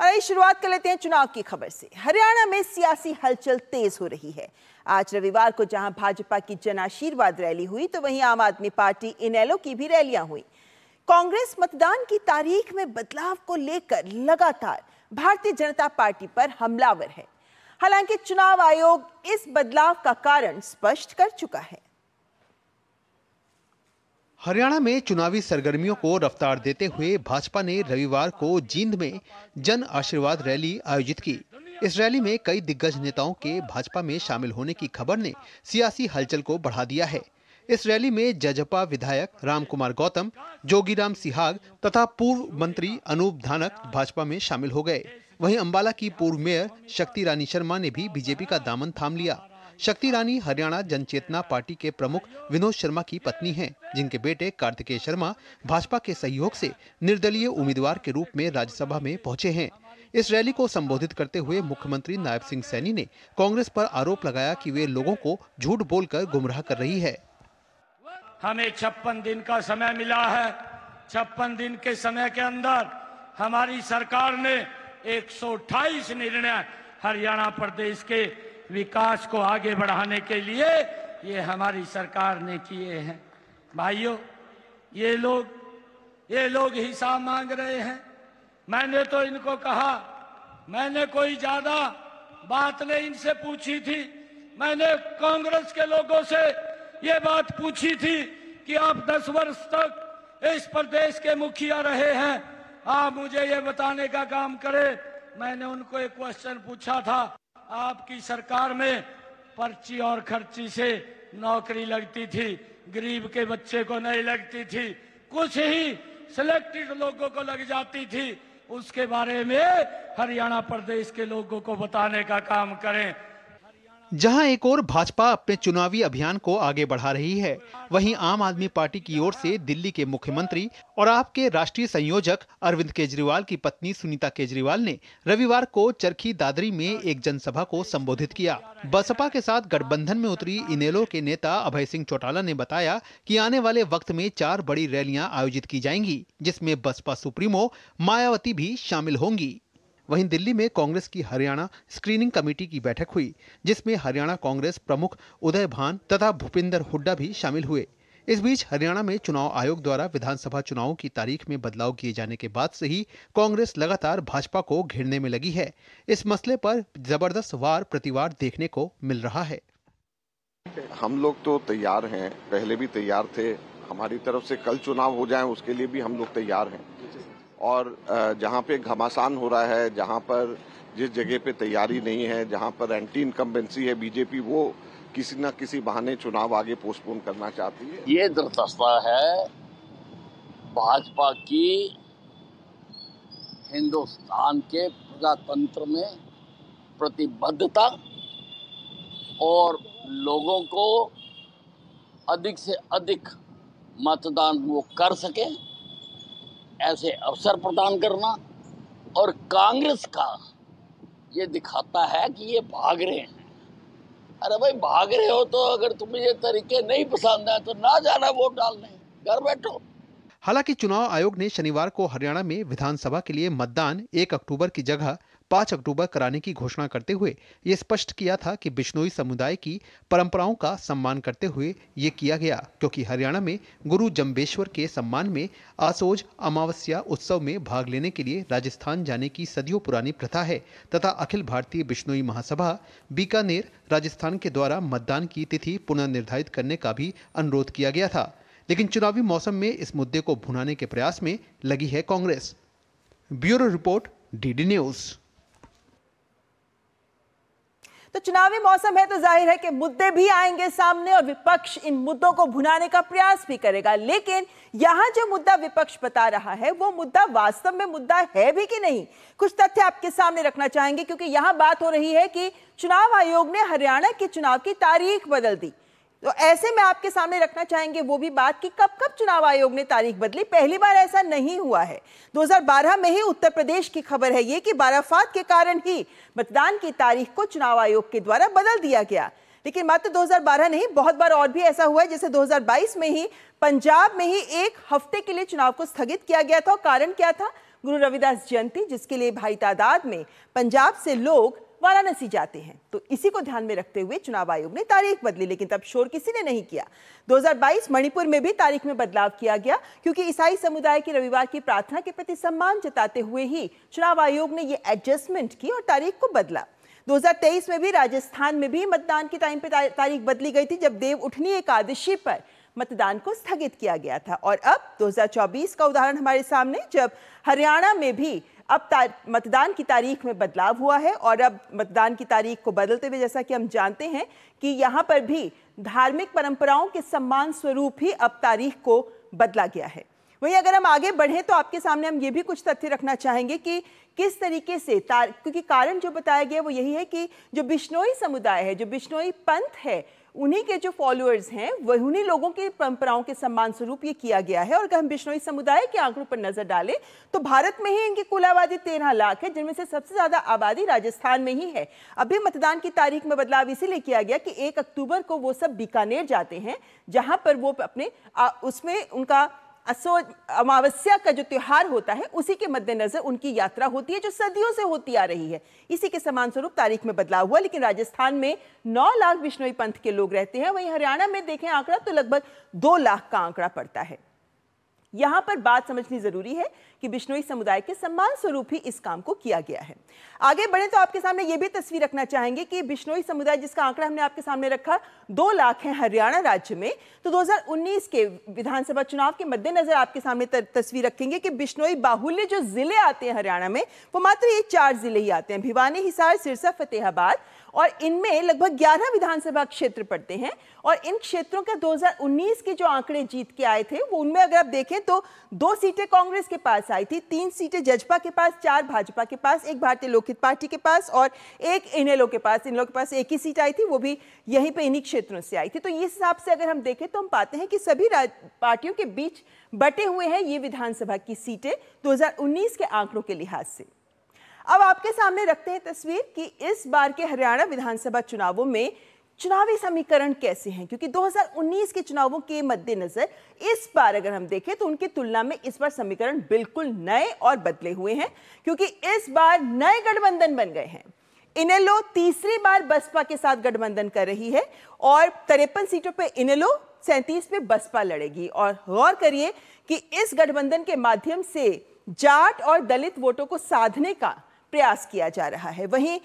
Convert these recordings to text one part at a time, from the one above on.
और आइए शुरुआत कर लेते हैं चुनाव की खबर से हरियाणा में सियासी हलचल तेज हो रही है आज रविवार को जहां भाजपा की जन आशीर्वाद रैली हुई तो वहीं आम आदमी पार्टी इनेलो की भी रैलियां हुई कांग्रेस मतदान की तारीख में बदलाव को लेकर लगातार भारतीय जनता पार्टी पर हमलावर है हालांकि चुनाव आयोग इस बदलाव का कारण स्पष्ट कर चुका है हरियाणा में चुनावी सरगर्मियों को रफ्तार देते हुए भाजपा ने रविवार को जींद में जन आशीर्वाद रैली आयोजित की इस रैली में कई दिग्गज नेताओं के भाजपा में शामिल होने की खबर ने सियासी हलचल को बढ़ा दिया है इस रैली में जजपा विधायक रामकुमार गौतम जोगीराम सिहाग तथा पूर्व मंत्री अनूप धानक भाजपा में शामिल हो गए वहीं अम्बाला की पूर्व मेयर शक्ति रानी शर्मा ने भी बीजेपी का दामन थाम लिया शक्ति रानी हरियाणा जनचेतना पार्टी के प्रमुख विनोद शर्मा की पत्नी हैं, जिनके बेटे कार्तिकेय शर्मा भाजपा के सहयोग से निर्दलीय उम्मीदवार के रूप में राज्यसभा में पहुंचे हैं इस रैली को संबोधित करते हुए मुख्यमंत्री नायब सिंह सैनी ने कांग्रेस पर आरोप लगाया कि वे लोगों को झूठ बोलकर गुमराह कर रही है हमें छप्पन दिन का समय मिला है छप्पन दिन के समय के अंदर हमारी सरकार ने एक निर्णय हरियाणा प्रदेश के विकास को आगे बढ़ाने के लिए ये हमारी सरकार ने किए हैं भाइयों ये लोग ये लोग हिसाब मांग रहे हैं मैंने तो इनको कहा मैंने कोई ज्यादा बात नहीं इनसे पूछी थी मैंने कांग्रेस के लोगों से ये बात पूछी थी कि आप 10 वर्ष तक इस प्रदेश के मुखिया रहे हैं आप मुझे ये बताने का काम करें मैंने उनको एक क्वेश्चन पूछा था आपकी सरकार में पर्ची और खर्ची से नौकरी लगती थी गरीब के बच्चे को नहीं लगती थी कुछ ही सिलेक्टेड लोगों को लग जाती थी उसके बारे में हरियाणा प्रदेश के लोगों को बताने का काम करें जहां एक और भाजपा अपने चुनावी अभियान को आगे बढ़ा रही है वहीं आम आदमी पार्टी की ओर से दिल्ली के मुख्यमंत्री और आपके राष्ट्रीय संयोजक अरविंद केजरीवाल की पत्नी सुनीता केजरीवाल ने रविवार को चरखी दादरी में एक जनसभा को संबोधित किया बसपा के साथ गठबंधन में उतरी इनेलो के नेता अभय सिंह चौटाला ने बताया की आने वाले वक्त में चार बड़ी रैलियाँ आयोजित की जाएंगी जिसमे बसपा सुप्रीमो मायावती भी शामिल होंगी वहीं दिल्ली में कांग्रेस की हरियाणा स्क्रीनिंग कमेटी की बैठक हुई जिसमें हरियाणा कांग्रेस प्रमुख उदय भान तथा भूपिंदर हुड्डा भी शामिल हुए इस बीच हरियाणा में चुनाव आयोग द्वारा विधानसभा चुनावों की तारीख में बदलाव किए जाने के बाद से ही कांग्रेस लगातार भाजपा को घेरने में लगी है इस मसले पर जबरदस्त वार प्रतिवार देखने को मिल रहा है हम लोग तो तैयार हैं पहले भी तैयार थे हमारी तरफ से कल चुनाव हो जाए उसके लिए भी हम लोग तैयार हैं और जहाँ पे घमासान हो रहा है जहाँ पर जिस जगह पे तैयारी नहीं है जहाँ पर एंटी इनकम्बेंसी है बीजेपी वो किसी न किसी बहाने चुनाव आगे पोस्टपोन करना चाहती है ये दुर्दशा है भाजपा की हिंदुस्तान के प्रजातंत्र में प्रतिबद्धता और लोगों को अधिक से अधिक मतदान वो कर सकें ऐसे अवसर प्रदान करना और कांग्रेस का ये दिखाता है कि ये भाग रहे हैं अरे भाई भाग रहे हो तो अगर तुम्हें ये तरीके नहीं पसंद है तो ना जाना वोट डालने घर बैठो हालांकि चुनाव आयोग ने शनिवार को हरियाणा में विधानसभा के लिए मतदान एक अक्टूबर की जगह 5 अक्टूबर कराने की घोषणा करते हुए ये स्पष्ट किया था कि बिश्नोई समुदाय की परंपराओं का सम्मान करते हुए ये किया गया क्योंकि हरियाणा में गुरु जम्बेश्वर के सम्मान में आसोज अमावस्या उत्सव में भाग लेने के लिए राजस्थान जाने की सदियों पुरानी प्रथा है तथा अखिल भारतीय बिश्नोई महासभा बीकानेर राजस्थान के द्वारा मतदान की तिथि पुनर्निर्धारित करने का भी अनुरोध किया गया था लेकिन चुनावी मौसम में इस मुद्दे को भुनाने के प्रयास में लगी है Congress bureau report DD news तो चुनावी मौसम है तो जाहिर है कि मुद्दे भी आएंगे सामने और विपक्ष इन मुद्दों को भुनाने का प्रयास भी करेगा लेकिन यहां जो मुद्दा विपक्ष बता रहा है वो मुद्दा वास्तव में मुद्दा है भी कि नहीं कुछ तथ्य आपके सामने रखना चाहेंगे क्योंकि यहां बात हो रही है कि चुनाव आयोग ने हरियाणा के चुनाव की तारीख बदल दी तो ऐसे में आपके सामने रखना चाहेंगे वो भी बात कि कब कब चुनाव आयोग ने तारीख बदली पहली बार ऐसा नहीं हुआ है 2012 में ही उत्तर प्रदेश की खबर है ये कि बाराफात के कारण ही मतदान की तारीख को चुनाव आयोग के द्वारा बदल दिया गया लेकिन मात्र 2012 नहीं बहुत बार और भी ऐसा हुआ है जैसे 2022 में ही पंजाब में ही एक हफ्ते के लिए चुनाव को स्थगित किया गया था और कारण क्या था गुरु रविदास जयंती जिसके लिए भाई तादाद में पंजाब से लोग वाराणसी जाते हैं तो इसी को ध्यान में रखते हुए चुनाव आयोग ने तारीख बदली लेकिन तब शोर किसी ने नहीं किया 2022 मणिपुर में भी तारीख में बदलाव किया गया क्योंकि ईसाई समुदाय की रविवार की प्रार्थना के प्रति सम्मान जताते हुए ही चुनाव आयोग ने ये एडजस्टमेंट की और तारीख को बदला 2023 में भी राजस्थान में भी मतदान के टाइम पर तारीख बदली गई थी जब देव उठनी एकादशी पर मतदान को स्थगित किया गया था और अब 2024 का उदाहरण हमारे सामने जब हरियाणा में भी अब मतदान की तारीख में बदलाव हुआ है और अब मतदान की तारीख को बदलते हुए जैसा कि हम जानते हैं कि यहाँ पर भी धार्मिक परंपराओं के सम्मान स्वरूप ही अब तारीख को बदला गया है वहीं अगर हम आगे बढ़ें तो आपके सामने हम ये भी कुछ तथ्य रखना चाहेंगे कि किस तरीके से तार क्योंकि कारण जो बताया गया वो यही है कि जो बिश्नोई समुदाय है जो बिश्नोई पंथ है उन्हीं के जो फॉलोअर्स हैं वह उन्हीं लोगों की परंपराओं के सम्मान स्वरूप ये किया गया है और अगर हम बिश्नोई समुदाय के आंकड़ों पर नजर डालें तो भारत में ही इनकी कुल आबादी तेरह लाख है जिनमें से सबसे ज्यादा आबादी राजस्थान में ही है अभी मतदान की तारीख में बदलाव इसीलिए किया गया कि एक अक्टूबर को वो सब बीकानेर जाते हैं जहां पर वो अपने आ, उसमें उनका असो अमावस्या का जो त्यौहार होता है उसी के मद्देनजर उनकी यात्रा होती है जो सदियों से होती आ रही है इसी के समान स्वरूप तारीख में बदलाव हुआ लेकिन राजस्थान में 9 लाख बिश्नोई पंथ के लोग रहते हैं वहीं हरियाणा में देखें आंकड़ा तो लगभग 2 लाख का आंकड़ा पड़ता है यहाँ पर बात समझनी जरूरी है कि बिश्नोई समुदाय के सम्मान स्वरूप ही इस काम को किया गया है आगे बढ़े तो आपके सामने ये भी तस्वीर रखना चाहेंगे कि बिश्नोई समुदाय जिसका आंकड़ा हमने आपके सामने रखा दो लाख है हरियाणा राज्य में तो 2019 के विधानसभा चुनाव के मद्देनजर आपके सामने तस्वीर रखेंगे कि बिश्नोई बाहुल्य जो जिले आते हैं हरियाणा में वो मात्र ये चार जिले ही आते हैं भिवानी हिसार सिरसा फतेहाबाद और इनमें लगभग 11 विधानसभा क्षेत्र पड़ते हैं और इन क्षेत्रों का 2019 के जो आंकड़े जीत के आए थे वो उनमें अगर आप देखें तो दो सीटें कांग्रेस के पास आई थी तीन सीटें जजपा के पास चार भाजपा के पास एक भारतीय लोकहित पार्टी के पास और एक इन के पास इनेलो के पास एक ही सीट आई थी वो भी यहीं पर इन्हीं क्षेत्रों से आई थी तो इस हिसाब से अगर हम देखें तो हम पाते हैं कि सभी पार्टियों के बीच बटे हुए हैं ये विधानसभा की सीटें 2019 के आंकड़ों के लिहाज से अब आपके सामने रखते हैं तस्वीर कि इस बार के हरियाणा विधानसभा चुनावों में चुनावी समीकरण कैसे हैं क्योंकि 2019 के चुनावों के मद्देनजर इस बार अगर हम देखें तो उनकी तुलना में इस बार समीकरण बिल्कुल नए और बदले हुए हैं क्योंकि इस बार नए गठबंधन बन गए हैं इनेलो तीसरी बार बसपा के साथ गठबंधन कर रही है और तिरपन सीटों पर इनेलो सैंतीस पे बसपा लड़ेगी और गौर करिए कि इस गठबंधन के माध्यम से जाट और दलित वोटों को साधने का प्रयास किया जा रहा है वहीं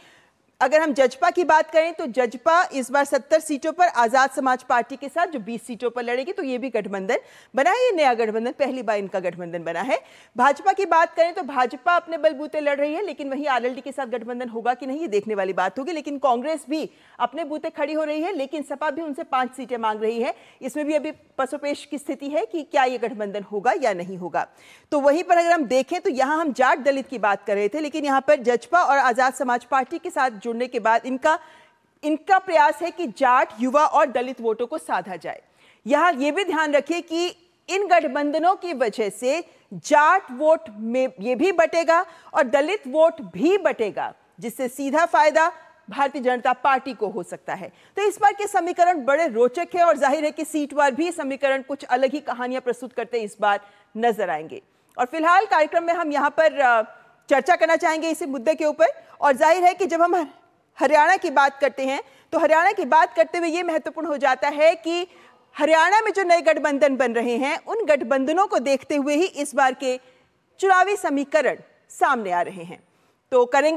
अगर हम जजपा की बात करें तो जजपा इस बार 70 सीटों पर आज़ाद समाज पार्टी के साथ जो 20 सीटों पर लड़ेगी तो ये भी गठबंधन बना है ये नया गठबंधन पहली बार इनका गठबंधन बना है भाजपा की बात करें तो भाजपा अपने बलबूते लड़ रही है लेकिन वहीं आरएलडी के साथ गठबंधन होगा कि नहीं ये देखने वाली बात होगी लेकिन कांग्रेस भी अपने बूते खड़ी हो रही है लेकिन सपा भी उनसे पांच सीटें मांग रही है इसमें भी अभी पसोपेश की स्थिति है कि क्या ये गठबंधन होगा या नहीं होगा तो वहीं पर अगर हम देखें तो यहां हम जाट दलित की बात कर रहे थे लेकिन यहां पर जजपा और आज़ाद समाज पार्टी के साथ जुड़ने के बाद इनका इनका प्रयास है कि जाट युवा और दलित वोटों को साधा जाए यहां यह भी ध्यान रखिए कि इन गठबंधनों की वजह से जाट वोट में ये भी बटेगा और दलित वोट भी बटेगा जिससे सीधा फायदा भारतीय जनता पार्टी को हो सकता है तो इस बार के समीकरण बड़े रोचक है और जाहिर है कि सीटवार भी समीकरण कुछ अलग ही कहानियां प्रस्तुत करते इस बार नजर आएंगे और फिलहाल कार्यक्रम में हम यहाँ पर चर्चा करना चाहेंगे इसी मुद्दे के ऊपर और जाहिर है कि जब हम हरियाणा की बात करते हैं तो हरियाणा की बात करते हुए ये महत्वपूर्ण हो जाता है कि हरियाणा में जो नए गठबंधन बन रहे हैं उन गठबंधनों को देखते हुए ही इस बार के चुनावी समीकरण सामने आ रहे हैं तो करेंगे